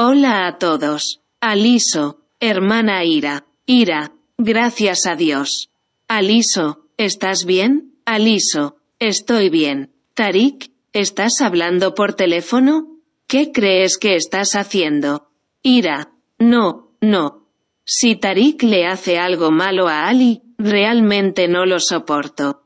Hola a todos. Aliso, hermana Ira. Ira, gracias a Dios. Aliso, ¿estás bien? Aliso, estoy bien. Tarik, ¿estás hablando por teléfono? ¿Qué crees que estás haciendo? Ira, no, no. Si Tarik le hace algo malo a Ali, realmente no lo soporto.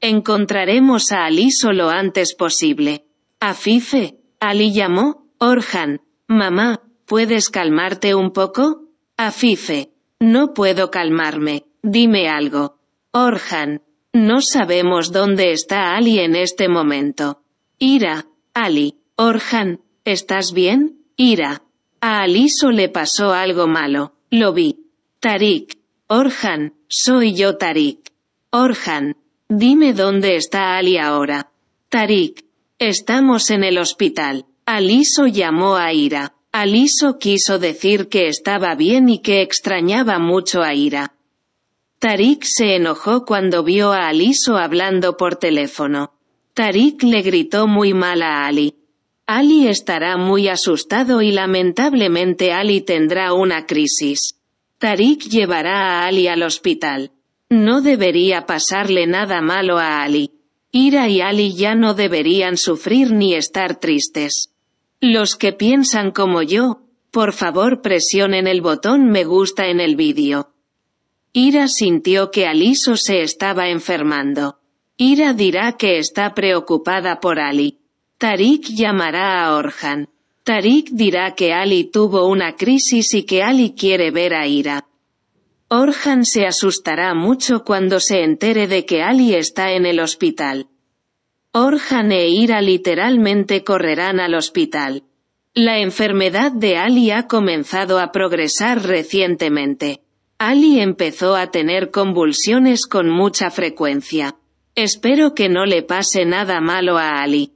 Encontraremos a Aliso lo antes posible. Afife, Ali llamó, Orhan, Mamá, ¿puedes calmarte un poco? Afife. No puedo calmarme. Dime algo. Orhan. No sabemos dónde está Ali en este momento. Ira. Ali. Orhan. ¿Estás bien? Ira. A Aliso le pasó algo malo. Lo vi. Tarik. Orhan. Soy yo Tarik. Orhan. Dime dónde está Ali ahora. Tarik. Estamos en el hospital. Aliso llamó a Ira. Aliso quiso decir que estaba bien y que extrañaba mucho a Ira. Tarik se enojó cuando vio a Aliso hablando por teléfono. Tarik le gritó muy mal a Ali. Ali estará muy asustado y lamentablemente Ali tendrá una crisis. Tarik llevará a Ali al hospital. No debería pasarle nada malo a Ali. Ira y Ali ya no deberían sufrir ni estar tristes. Los que piensan como yo, por favor presionen el botón me gusta en el vídeo. Ira sintió que Aliso se estaba enfermando. Ira dirá que está preocupada por Ali. Tarik llamará a Orhan. Tarik dirá que Ali tuvo una crisis y que Ali quiere ver a Ira. Orhan se asustará mucho cuando se entere de que Ali está en el hospital. Orhan e Ira literalmente correrán al hospital. La enfermedad de Ali ha comenzado a progresar recientemente. Ali empezó a tener convulsiones con mucha frecuencia. Espero que no le pase nada malo a Ali.